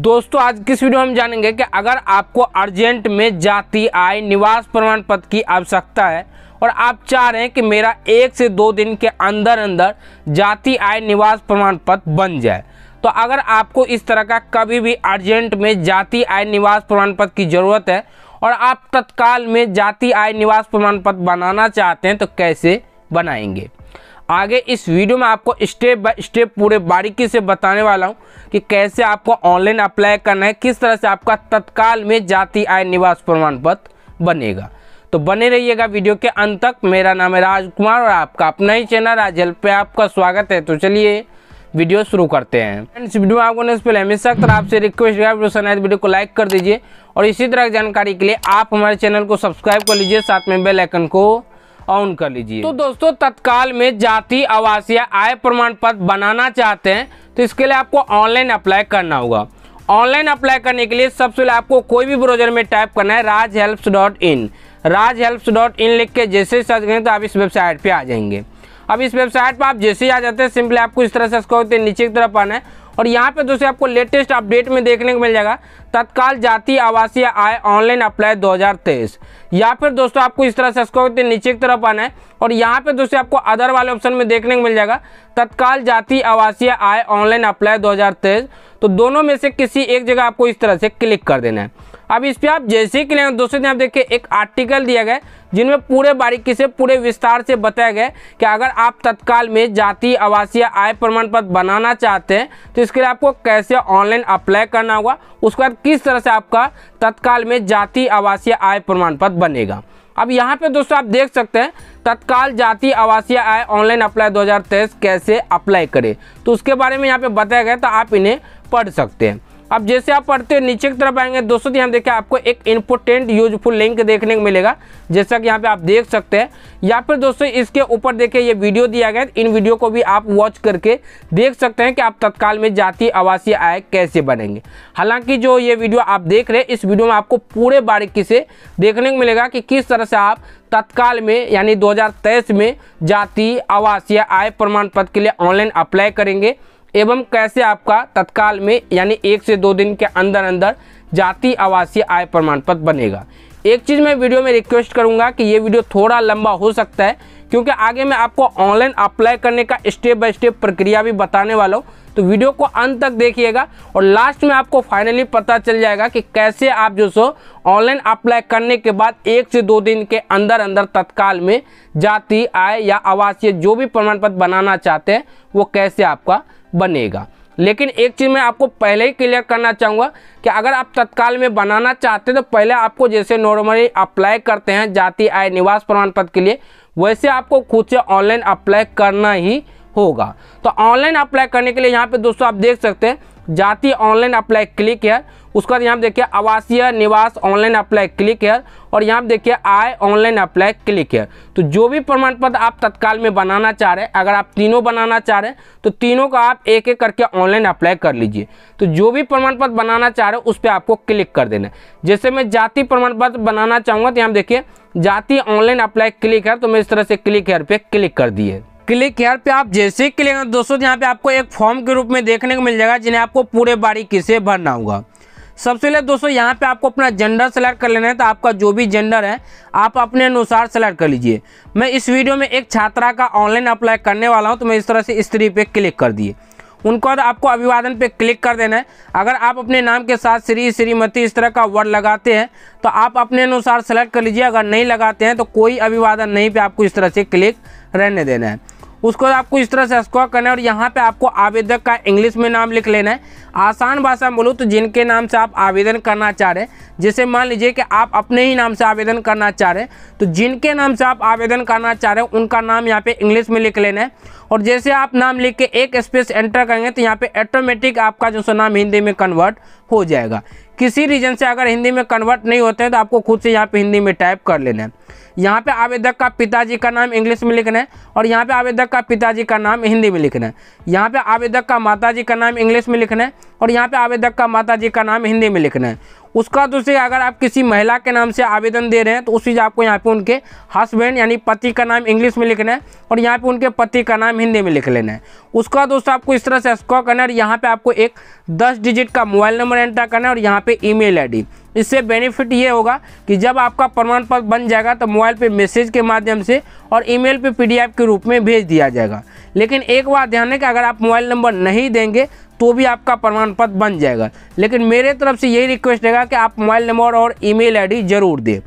दोस्तों आज किस वीडियो हम जानेंगे कि अगर आपको अर्जेंट में जाति आय निवास प्रमाण पत्र की आवश्यकता है और आप चाह रहे हैं कि मेरा एक से दो दिन के अंदर अंदर जाति आय निवास प्रमाण पत्र बन जाए तो अगर आपको इस तरह का कभी भी अर्जेंट में जाति आय निवास प्रमाण पत्र की ज़रूरत है और आप तत्काल में जाति आय निवास प्रमाण पत्र बनाना चाहते हैं तो कैसे बनाएंगे आगे इस वीडियो में आपको स्टेप बाय स्टेप पूरे बारीकी से बताने वाला हूँ कि कैसे आपको ऑनलाइन अप्लाई करना है किस तरह से आपका तत्काल में जाति आय निवास प्रमाण पत्र बनेगा तो बने रहिएगा वीडियो के अंत तक मेरा नाम है राजकुमार और आपका अपना ही चैनल राज पे आपका स्वागत है तो चलिए वीडियो शुरू करते हैं फ्रेंड्स वीडियो में आपको पहले हमेशा तरह आपसे रिक्वेस्ट है वीडियो सुना वीडियो को लाइक कर दीजिए और इसी तरह की जानकारी के लिए आप हमारे चैनल को सब्सक्राइब कर लीजिए साथ में बेल आइकन को ऑन कर लीजिए तो दोस्तों तत्काल में जाति आवासीय आय प्रमाण पत्र बनाना चाहते हैं तो इसके लिए आपको ऑनलाइन अप्लाई करना होगा ऑनलाइन अप्लाई करने के लिए सबसे पहले आपको कोई भी ब्राउजर में टाइप करना है Raj helps dot in Raj helps dot in लिख के जैसे ही सर्च करें तो आप इस वेबसाइट पे आ जाएंगे अब इस वेबसाइट पर आप जैसे ही आ जाते हैं सिंपली आपको इस तरह से इसको तो नीचे की तरफ आना है और यहाँ पे दोस्तों आपको लेटेस्ट अपडेट में देखने को मिल जाएगा तत्काल जाति आवासीय आय ऑनलाइन अप्लाई 2023 या फिर दोस्तों आपको इस तरह से करते नीचे की तरफ आना है और यहाँ पे दोस्तों आपको अदर वाले ऑप्शन में देखने को मिल जाएगा तत्काल जाति आवासीय आय ऑनलाइन अप्लाई 2023 तो दोनों में से किसी एक जगह आपको इस तरह से क्लिक कर देना है अब इस पर आप जैसे ही क्लिक दोस्तों आप देखिए एक आर्टिकल दिया गया जिनमें पूरे बारीकी से पूरे विस्तार से बताया गया कि अगर आप तत्काल में जाति आवासीय आय प्रमाण पत्र बनाना चाहते हैं तो इसके लिए आपको कैसे ऑनलाइन अप्लाई करना होगा उसके बाद किस तरह से आपका तत्काल में जाति आवासीय आय प्रमाण पत्र बनेगा अब यहाँ पे दोस्तों आप देख सकते हैं तत्काल जाति आवासीय आय ऑनलाइन अप्लाई 2023 कैसे अप्लाई करें तो उसके बारे में यहाँ पे बताया गया तो आप इन्हें पढ़ सकते हैं अब जैसे आप पढ़ते हो नीचे की तरफ आएंगे दोस्तों यहाँ देखिए आपको एक इंपोर्टेंट यूजफुल लिंक देखने को मिलेगा जैसा कि यहाँ पे आप देख सकते हैं या फिर दोस्तों इसके ऊपर देखिए ये वीडियो दिया गया इन वीडियो को भी आप वॉच करके देख सकते हैं कि आप तत्काल में जाति आवासीय आय कैसे बनेंगे हालांकि जो ये वीडियो आप देख रहे हैं इस वीडियो में आपको पूरे बारीकी से देखने को मिलेगा कि किस तरह से आप तत्काल में यानी दो में जाति आवासीय आय प्रमाण पत्र के लिए ऑनलाइन अप्लाई करेंगे एवं कैसे आपका तत्काल में यानी एक से दो दिन के अंदर अंदर जाति आवासीय आय प्रमाण पत्र बनेगा एक चीज़ मैं वीडियो में रिक्वेस्ट करूंगा कि ये वीडियो थोड़ा लंबा हो सकता है क्योंकि आगे मैं आपको ऑनलाइन अप्लाई करने का स्टेप बाय स्टेप प्रक्रिया भी बताने वाला हूँ तो वीडियो को अंत तक देखिएगा और लास्ट में आपको फाइनली पता चल जाएगा कि कैसे आप जो सो ऑनलाइन अप्लाई करने के बाद एक से दो दिन के अंदर अंदर तत्काल में जाति आय या आवासीय जो भी प्रमाण पत्र बनाना चाहते हैं वो कैसे आपका बनेगा लेकिन एक चीज़ मैं आपको पहले ही क्लियर करना चाहूँगा कि अगर आप तत्काल में बनाना चाहते हैं तो पहले आपको जैसे नॉर्मली अप्लाई करते हैं जाति आय निवास प्रमाण पत्र के लिए वैसे आपको खुद से ऑनलाइन अप्लाई करना ही होगा तो ऑनलाइन अप्लाई करने के लिए यहाँ पे दोस्तों आप देख सकते हैं जाति ऑनलाइन अप्लाई क्लिक है उसके बाद यहाँ पे देखिए आवासीय निवास ऑनलाइन अप्लाई क्लिक है और यहाँ पे देखिए आय ऑनलाइन अप्लाई क्लिक है तो जो भी प्रमाण पत्र आप तत्काल में बनाना चाह रहे हैं अगर आप तीनों बनाना चाह रहे हैं तो तीनों का आप एक एक करके ऑनलाइन अप्लाई कर लीजिए तो जो भी प्रमाण पत्र बनाना चाह रहे हैं उस पर आपको क्लिक कर देना जैसे मैं जाति प्रमाण पत्र बनाना चाहूँगा तो यहाँ देखिए जाति ऑनलाइन अप्लाई क्लिक है तो मैं इस तरह से क्लिक हेयर पर क्लिक कर दिए क्लिक हेयर पे आप जैसे ही क्लिक दोस्तों तो यहाँ पे आपको एक फॉर्म के रूप में देखने को मिल जाएगा जिन्हें आपको पूरे बारीकी से भरना होगा सबसे पहले दोस्तों यहाँ पे आपको अपना जेंडर सेलेक्ट कर लेना है तो आपका जो भी जेंडर है आप अपने अनुसार सेलेक्ट कर लीजिए मैं इस वीडियो में एक छात्रा का ऑनलाइन अप्लाई करने वाला हूँ तो मैं इस तरह से स्त्री पे क्लिक कर दिए उनको आपको अभिवादन पे क्लिक कर देना है अगर आप अपने नाम के साथ श्री श्रीमती इस तरह का वर्ड लगाते हैं तो आप अपने अनुसार सेलेक्ट कर लीजिए अगर नहीं लगाते हैं तो कोई अभिवादन नहीं पे आपको इस तरह से क्लिक रहने देना है उसको आपको इस तरह से स्क्वा करना है और यहाँ पे आपको आवेदक का इंग्लिश में नाम लिख लेना है आसान भाषा में बोलूँ तो जिनके नाम से आप आवेदन करना चाह रहे हैं जैसे मान लीजिए कि आप अपने ही नाम से आवेदन करना चाह रहे हैं तो जिनके नाम से आप आवेदन करना चाह रहे हैं उनका नाम यहाँ पे इंग्लिश में लिख लेना है और जैसे आप नाम लिख के एक स्पेस एंटर करेंगे तो यहाँ पे ऑटोमेटिक आपका जो सो नाम हिंदी में कन्वर्ट हो जाएगा किसी रीजन से अगर हिंदी में कन्वर्ट नहीं होते हैं तो आपको खुद से यहाँ पे हिंदी में टाइप कर लेना है यहाँ पे आवेदक का पिताजी का नाम इंग्लिश में लिखना है और यहाँ पे आवेदक का पिताजी का नाम हिंदी में लिखना है यहाँ पे आवेदक का माताजी का नाम इंग्लिश में लिखना है और यहाँ पे आवेदक का माताजी का नाम हिंदी में लिखना है उसका तो से अगर आप किसी महिला के नाम से आवेदन दे रहे हैं तो उस चीज़ आपको यहाँ पे उनके हस्बैंड यानी पति का नाम इंग्लिश में लिखना है और यहाँ पे उनके पति का नाम हिंदी में लिख लेना है उसका दोस्तों आपको इस तरह से स्कॉ करना है और यहाँ पर आपको एक दस डिजिट का मोबाइल नंबर एंटर करना है और यहाँ पर ई मेल इससे बेनिफिट ये होगा कि जब आपका प्रमाण पत्र बन जाएगा तो मोबाइल पे मैसेज के माध्यम से और ई मेल पर के रूप में भेज दिया जाएगा लेकिन एक बात ध्यान रखें अगर आप मोबाइल नंबर नहीं देंगे तो भी आपका प्रमाण पत्र बन जाएगा लेकिन मेरे तरफ से यही रिक्वेस्ट रहेगा कि आप मोबाइल नंबर और ईमेल आईडी जरूर दें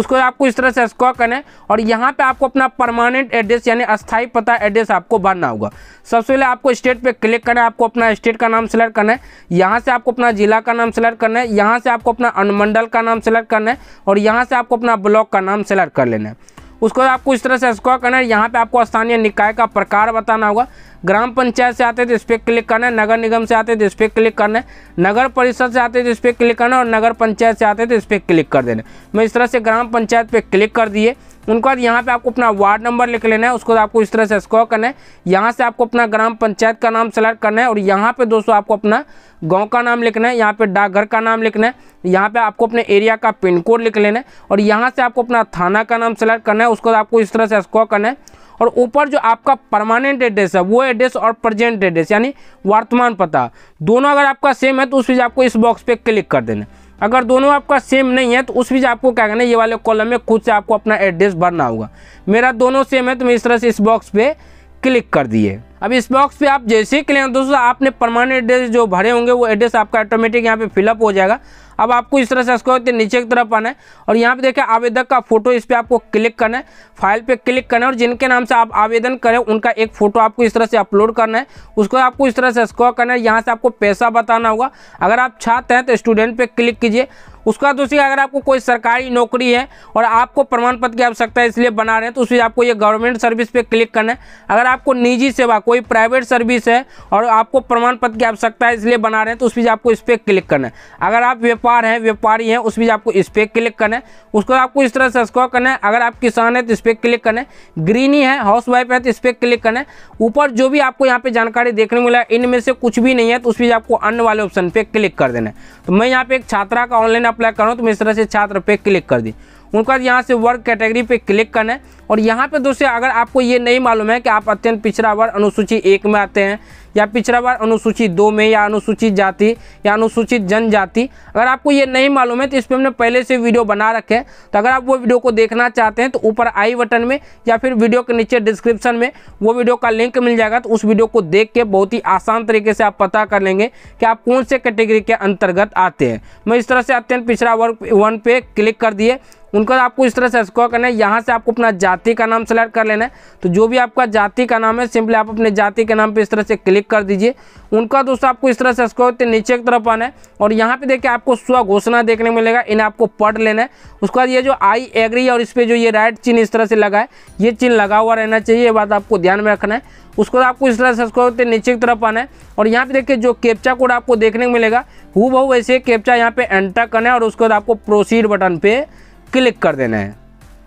उसको आपको इस तरह से स्कॉर करना है और यहाँ पे आपको अपना परमानेंट एड्रेस यानी अस्थाई पता एड्रेस आपको भरना होगा सबसे पहले आपको स्टेट पे क्लिक करना है आपको अपना स्टेट का नाम सेलेक्ट करना है यहाँ से आपको अपना ज़िला का नाम सेलेक्ट करना है यहाँ से आपको अपना अनुमंडल का नाम सेलेक्ट करना है और यहाँ से आपको अपना ब्लॉक का नाम सेलेक्ट कर लेना है उसको आपको इस तरह से स्कॉर करना है यहाँ पर आपको स्थानीय निकाय का प्रकार बताना होगा ग्राम पंचायत से आते हैं तो इस पर क्लिक करना है नगर निगम से आते हैं तो इस पर क्लिक करना है नगर परिषद से आते हैं तो इस पर क्लिक करना और नगर पंचायत से आते हैं तो इस पर क्लिक कर देना मैं इस तरह से ग्राम पंचायत पर क्लिक कर दिए उनके बाद यहाँ पे आपको अपना वार्ड नंबर लिख लेना है उसको आपको इस तरह से स्कोर करना है यहाँ से आपको अपना ग्राम पंचायत का नाम सेलेक्ट करना है और यहाँ पे दोस्तों आपको अपना गांव का नाम लिखना है यहाँ पे डाकघर का नाम लिखना है यहाँ पे आपको अपने एरिया का पिन कोड लिख लेना है और यहाँ से आपको अपना थाना का नाम सेलेक्ट करना है उसको आपको इस तरह से स्कोर करना है और ऊपर जो आपका परमानेंट एड्रेस है वो एड्रेस और प्रेजेंट एड्रेस यानी वर्तमान पता दोनों अगर आपका सेम है तो उस बीच आपको इस बॉक्स पे क्लिक कर देना अगर दोनों आपका सेम नहीं है तो उस बीच आपको क्या करना ये वाले कॉलम में खुद से आपको अपना एड्रेस भरना होगा मेरा दोनों सेम है तो मैं इस तरह से इस बॉक्स पे क्लिक कर दिए अब इस बॉक्स पे आप जैसे ही क्लिक दोस्तों आपने परमानेंट एड्रेस जो भरे होंगे वो एड्रेस आपका ऑटोमेटिक यहाँ पे फिलअप हो जाएगा अब आपको इस तरह से स्क्रॉल करते नीचे की तरफ आना है और यहाँ पे देखिए आवेदक का फोटो इस पर आपको क्लिक करना है फाइल पे क्लिक करना है और जिनके नाम से आप आवेदन करें उनका एक फोटो आपको इस तरह से अपलोड करना है उसको आपको इस तरह से स्क्रॉल करना है यहाँ से आपको पैसा बताना होगा अगर आप छात्र हैं तो स्टूडेंट पर क्लिक कीजिए उसका दूसरी अगर आपको कोई सरकारी नौकरी है और आपको प्रमाण पत्र की आवश्यकता है इसलिए बना रहे हैं तो उसमें आपको ये गवर्नमेंट सर्विस पे क्लिक करना है अगर आपको निजी सेवा कोई प्राइवेट सर्विस है और आपको प्रमाण पत्र की आवश्यकता है इसलिए बना रहे हैं तो उसमें आपको इस पर क्लिक करना है अगर आप व्यापार है व्यापारी है उसमें आपको इस पर क्लिक करना है उसको आपको इस तरह से स्क्रॉल करना है अगर आप किसान तो है तो इस पर क्लिक करना है ग्रीनी है हाउस वाइफ है तो इस पर क्लिक करना है ऊपर जो भी आपको यहाँ पे जानकारी देखने को मिला इनमें से कुछ भी नहीं है तो उसमें आपको अन्य वाले ऑप्शन पर क्लिक कर देना है तो मैं यहाँ पे एक छात्रा का ऑनलाइन अप्लाई कर रहा हूँ तो मैं इस तरह से छात्र पे क्लिक कर दी उनका यहाँ से वर्ग कैटेगरी पे क्लिक करना है और यहाँ पे दोस्तों अगर आपको ये नहीं मालूम है कि आप अत्यंत पिछड़ा वर्ग अनुसूची एक में आते हैं या पिछड़ा बार अनुसूचित दो में या अनुसूचित जाति या अनुसूचित जनजाति अगर आपको ये नहीं मालूम है तो इस पर हमने पहले से वीडियो बना रखे हैं तो अगर आप वो वीडियो को देखना चाहते हैं तो ऊपर आई बटन में या फिर वीडियो के नीचे डिस्क्रिप्शन में वो वीडियो का लिंक मिल जाएगा तो उस वीडियो को देख के बहुत ही आसान तरीके से आप पता कर लेंगे कि आप कौन से कैटेगरी के अंतर्गत आते हैं मैं इस तरह से अत्यंत पिछड़ा वर्ग वन पे क्लिक कर दिए उनका आपको इस तरह से स्कोर करना है यहाँ से आपको अपना जाति का नाम सेलेक्ट कर लेना है तो जो भी आपका जाति का नाम है सिंपली आप अपने जाति के नाम पर इस तरह से क्लिक क्लिक कर दीजिए उनका दोस्तों आपको इस तरह से स्क्रॉल नीचे की तरफ आना है और यहाँ पे देखिए आपको स्व घोषणा देखने को मिलेगा इन्हें आपको पढ़ लेना है उसके बाद ये जो आई एग्री और इस पर जो ये राइट चिन्ह इस तरह से लगा है ये चिन्ह लगा हुआ रहना चाहिए ये बात आपको ध्यान में रखना है उसके बाद आपको इस तरह से स्क्रॉल नीचे की तरफ आना है और यहाँ पे देखिए जो कैप्चा कोड आपको देखने को मिलेगा हु वैसे कैप्चा यहाँ पे एंटर करना है और उसके बाद आपको प्रोसीड बटन पे क्लिक कर देना है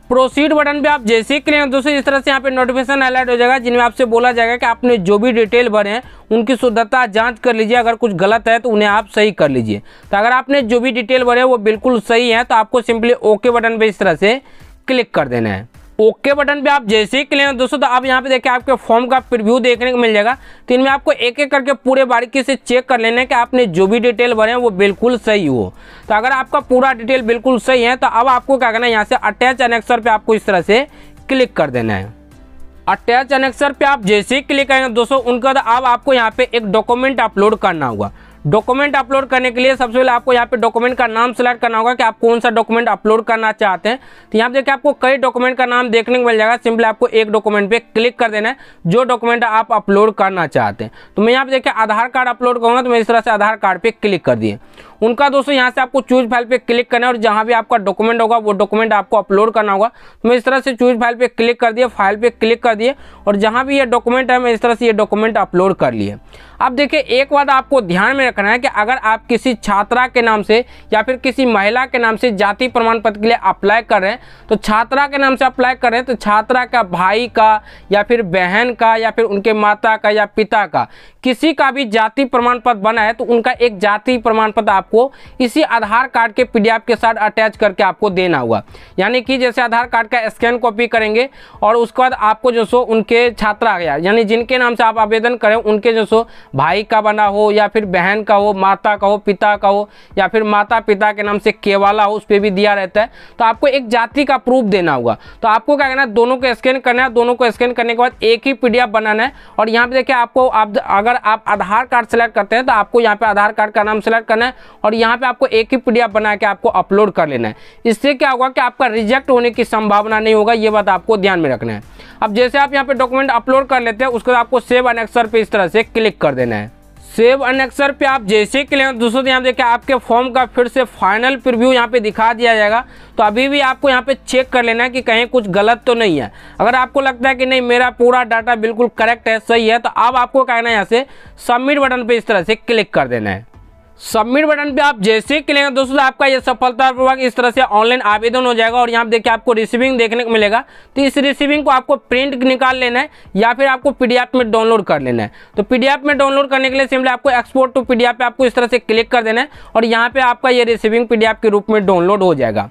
प्रोसीड बटन पे आप जैसे ही क्लिक दोस्तों इस तरह से यहाँ पे नोटिफिकेशन अलर्ट हो जाएगा जिनमें आपसे बोला जाएगा कि आपने जो भी डिटेल भरे हैं उनकी शुद्धता जांच कर लीजिए अगर कुछ गलत है तो उन्हें आप सही कर लीजिए तो अगर आपने जो भी डिटेल भरे हैं वो बिल्कुल सही है तो आपको सिंपली ओके बटन पर इस तरह से क्लिक कर देना है ओके बटन पे आप जैसे ही क्लिक दोस्तों तो आप यहाँ पे देखिए आपके फॉर्म का प्रिव्यू देखने को मिल जाएगा तो इनमें आपको एक एक करके पूरे बारीकी से चेक कर लेना है कि आपने जो भी डिटेल भरे हैं वो बिल्कुल सही हो तो अगर आपका पूरा डिटेल बिल्कुल सही है तो अब आपको क्या करना है यहाँ से अटैच अनेक्सर पर आपको इस तरह से क्लिक कर देना है अटैच अनेक्सर पे आप जैसे ही क्लिक करेंगे दोस्तों उनका अब आपको यहाँ पे एक डॉक्यूमेंट अपलोड करना होगा डॉक्यूमेंट अपलोड करने के लिए सबसे पहले आपको यहाँ पे डॉक्यूमेंट का नाम सेलेक्ट करना होगा कि आप कौन सा डॉक्यूमेंट अपलोड करना चाहते हैं तो यहाँ पे देखिए आपको कई डॉक्यूमेंट का नाम देखने को मिल जाएगा सिंपली आपको एक डॉक्यूमेंट पे क्लिक कर देना है जो डॉक्यूमेंट आप अपलोड करना चाहते हैं तो मैं यहाँ पे देखिए आधार कार्ड अपलोड करूँगा तो मैं इस तरह से आधार कार्ड पर क्लिक कर दिए उनका दोस्तों यहाँ से आपको चूज फाइल पे क्लिक करना है और जहाँ भी आपका डॉक्यूमेंट होगा वो डॉक्यूमेंट आपको अपलोड करना होगा तो मैं इस तरह से चूज फाइल पे क्लिक कर दिया फाइल पे क्लिक कर दिए और जहाँ भी ये डॉक्यूमेंट है मैं इस तरह से ये डॉक्यूमेंट अपलोड कर लिए अब देखिए एक बात आपको ध्यान में रखना है कि अगर आप किसी छात्रा के नाम से या फिर किसी महिला के नाम से जाति प्रमाण पत्र के लिए अप्लाई कर रहे हैं तो छात्रा के नाम से अप्लाई कर रहे हैं तो छात्रा का भाई का या फिर बहन का या फिर उनके माता का या पिता का किसी का भी जाति प्रमाण पत्र बना है तो उनका एक जाति प्रमाण पत्र आप आपको इसी आधार कार्ड के पीडीएफ के साथ अटैच करके आपको देना होगा यानी कि जैसे आधार कार्ड का स्कैन कॉपी करेंगे और उसके बाद आपको जो सो उनके छात्र आ गया यानी जिनके नाम से आप आवेदन करें उनके जो सो भाई का बना हो या फिर बहन का हो माता का हो पिता का हो या फिर माता पिता के नाम से केवाला हो उस पर भी दिया रहता है तो आपको एक जाति का प्रूफ देना होगा तो आपको क्या करना है दोनों को स्कैन करना है दोनों को स्कैन करने के बाद एक ही पी बनाना है और यहाँ पर देखिए आपको आप अगर आप आधार कार्ड सेलेक्ट करते हैं तो आपको यहाँ पे आधार कार्ड का नाम सेलेक्ट करना है और यहाँ पे आपको एक ही पीडीएफ बना के आपको अपलोड कर लेना है इससे क्या होगा कि आपका रिजेक्ट होने की संभावना नहीं होगा ये बात आपको ध्यान में रखना है अब जैसे आप यहाँ पे डॉक्यूमेंट अपलोड कर लेते हैं उसके बाद आपको सेव अनेक्सर पे इस तरह से क्लिक कर देना है सेव अनेक्सर पे आप जैसे क्लिक दोस्तों यहाँ देखिए आपके फॉर्म का फिर से फाइनल प्रिव्यू यहाँ पे दिखा दिया जाएगा तो अभी भी आपको यहाँ पे चेक कर लेना है कि कहीं कुछ गलत तो नहीं है अगर आपको लगता है कि नहीं मेरा पूरा डाटा बिल्कुल करेक्ट है सही है तो अब आप आपको कहना है यहाँ से सबमिट बटन पर इस तरह से क्लिक कर देना है सबमिट बटन पे आप जैसे ही क्लिक दोस्तों आपका यह सफलतापूर्वक इस तरह से ऑनलाइन आवेदन हो जाएगा और यहाँ देखिए आपको रिसीविंग देखने को मिलेगा तो इस रिसीविंग को आपको प्रिंट निकाल लेना है या फिर आपको पीडीएफ में डाउनलोड कर लेना है तो पीडीएफ में डाउनलोड करने के लिए सिंपली आपको एक्सपोर्ट टू पी पे आपको इस तरह से क्लिक कर देना है और यहाँ पे आपका ये रिसीविंग पीडीएफ के रूप में डाउनलोड हो जाएगा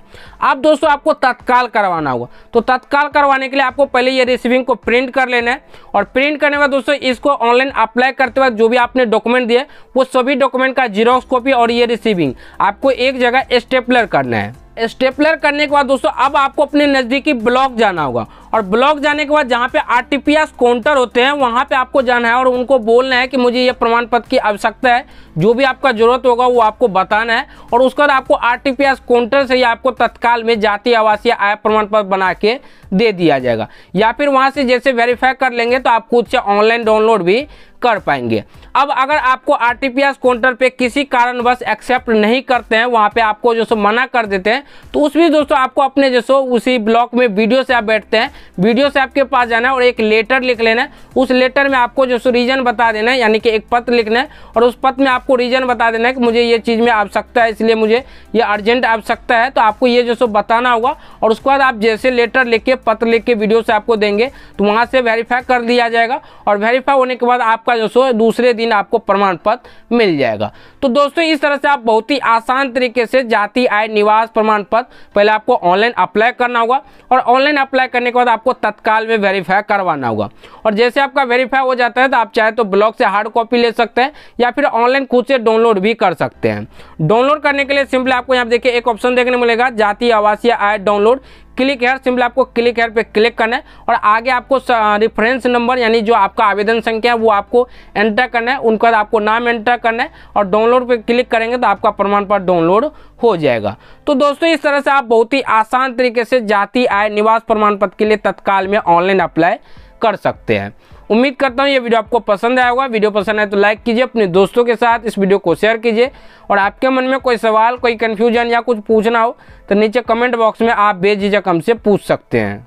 अब दोस्तों आपको तत्काल करवाना होगा तो तत्काल करवाने के लिए आपको पहले ये रिसीविंग को प्रिंट कर लेना है और प्रिंट करने के बाद दोस्तों इसको ऑनलाइन अप्लाई करते वक्त जो भी आपने डॉक्यूमेंट दिए वो सभी डॉक्यूमेंट का जीरो जेरोस्कोपी और ये रिसीविंग आपको एक जगह स्टेपलर करना है स्टेपलर करने के बाद दोस्तों अब आपको अपने नज़दीकी ब्लॉक जाना होगा और ब्लॉक जाने के बाद जहाँ पे आरटीपीएस काउंटर होते हैं वहाँ पे आपको जाना है और उनको बोलना है कि मुझे ये प्रमाण पत्र की आवश्यकता है जो भी आपका जरूरत होगा वो आपको बताना है और उसके बाद आपको आरटीपीएस काउंटर से ही आपको तत्काल में जाति आवासीय आय प्रमाण पत्र बना के दे दिया जाएगा या फिर वहाँ से जैसे वेरीफाई कर लेंगे तो आप खुद से ऑनलाइन डाउनलोड भी कर पाएंगे अब अगर आपको आरटीपीएस काउंटर पे किसी कारणवश एक्सेप्ट नहीं करते हैं वहाँ पे आपको जो सो मना कर देते हैं तो उसमें दोस्तों आपको अपने सो उसी ब्लॉक में वीडियो से आप बैठते हैं वीडियो से आपके पास जाना है और एक लेटर लिख लेना है उस लेटर में आपको जो रीज़न बता देना है यानी कि एक पत्र लिखना है और उस पत्र में आपको रीज़न बता देना है कि मुझे ये चीज़ में आवश्यकता है इसलिए मुझे ये अर्जेंट आवश्यकता है तो आपको ये जो सो बताना होगा और उसके बाद आप जैसे लेटर लिख के पत्र लिख के वीडियो से आपको देंगे तो वहाँ से वेरीफाई कर दिया जाएगा और वेरीफाई होने के बाद आपका जो सो दूसरे दिन आपको प्रमाण पत्र मिल जाएगा तो दोस्तों इस तरह से आप बहुत ही आसान तरीके से जाति आय निवास प्रमाण पत्र पहले आपको ऑनलाइन अप्लाई करना होगा और ऑनलाइन अप्लाई करने के बाद आपको तत्काल में वेरीफाई करवाना होगा और जैसे आपका वेरीफाई हो जाता है तो आप चाहे तो ब्लॉग से हार्ड कॉपी ले सकते हैं या फिर ऑनलाइन खुद से डाउनलोड भी कर सकते हैं डाउनलोड करने के लिए सिंपली आपको यहाँ देखिए एक ऑप्शन देखने मिलेगा जाति आवासीय आय डाउनलोड क्लिक हेयर सिंपल आपको क्लिक हेयर पे क्लिक करना है और आगे आपको रेफरेंस नंबर यानी जो आपका आवेदन संख्या है वो आपको एंटर करना है उनका आपको नाम एंटर करना है और डाउनलोड पे क्लिक करेंगे तो आपका प्रमाण पत्र डाउनलोड हो जाएगा तो दोस्तों इस तरह से आप बहुत ही आसान तरीके से जाति आय निवास प्रमाण पत्र के लिए तत्काल में ऑनलाइन अप्लाई कर सकते हैं उम्मीद करता हूँ ये वीडियो आपको पसंद आया होगा वीडियो पसंद आए तो लाइक कीजिए अपने दोस्तों के साथ इस वीडियो को शेयर कीजिए और आपके मन में कोई सवाल कोई कन्फ्यूजन या कुछ पूछना हो तो नीचे कमेंट बॉक्स में आप बेझिझक हमसे पूछ सकते हैं